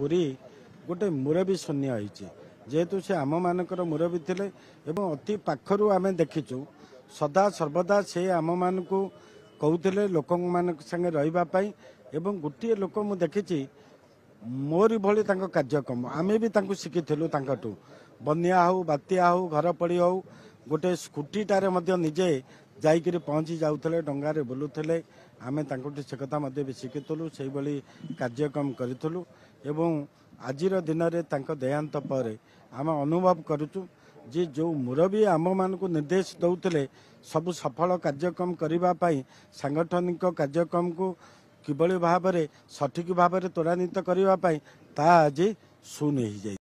ପୁରୀ ଗୋଟେ ମୁରବୀ ଶୂନ୍ୟ ହୋଇଛି ଯେହେତୁ ସେ ଆମମାନଙ୍କର ମୁରବୀ ଥିଲେ ଏବଂ ଅତି ପାଖରୁ ଆମେ ଦେଖିଛୁ ସଦା ସର୍ବଦା ସେ ଆମମାନଙ୍କୁ କହୁଥିଲେ ଲୋକମାନଙ୍କ ସାଙ୍ଗେ ରହିବା ପାଇଁ ଏବଂ ଗୋଟିଏ ଲୋକ ମୁଁ ଦେଖିଛି ମୋରି ଭଳି ତାଙ୍କ କାର୍ଯ୍ୟକ୍ରମ ଆମେ ବି ତାଙ୍କୁ ଶିଖିଥିଲୁ ତାଙ୍କଠୁ ବନ୍ୟା ହେଉ ବାତ୍ୟା ହେଉ ଘର ପଡ଼ି ହେଉ ଗୋଟେ ସ୍କୁଟିଟାରେ ମଧ୍ୟ ନିଜେ ଯାଇକରି ପହଞ୍ଚି ଯାଉଥିଲେ ଡଙ୍ଗାରେ ବୁଲୁଥିଲେ ଆମେ ତାଙ୍କଠୁ ସେ କଥା ମଧ୍ୟ ବି ଶିଖିଥିଲୁ ସେହିଭଳି କାର୍ଯ୍ୟକ୍ରମ କରିଥିଲୁ ଏବଂ ଆଜିର ଦିନରେ ତାଙ୍କ ଦେହାନ୍ତ ପରେ ଆମେ ଅନୁଭବ କରୁଛୁ ଯେ ଯେଉଁ ମୁରବୀ ଆମମାନଙ୍କୁ ନିର୍ଦ୍ଦେଶ ଦେଉଥିଲେ ସବୁ ସଫଳ କାର୍ଯ୍ୟକ୍ରମ କରିବା ପାଇଁ ସାଂଗଠନିକ କାର୍ଯ୍ୟକ୍ରମକୁ କିଭଳି ଭାବରେ ସଠିକ ଭାବରେ ତ୍ୱରାନ୍ୱିତ କରିବା ପାଇଁ ତାହା ଆଜି ଶୂନ ହୋଇଯାଇଛି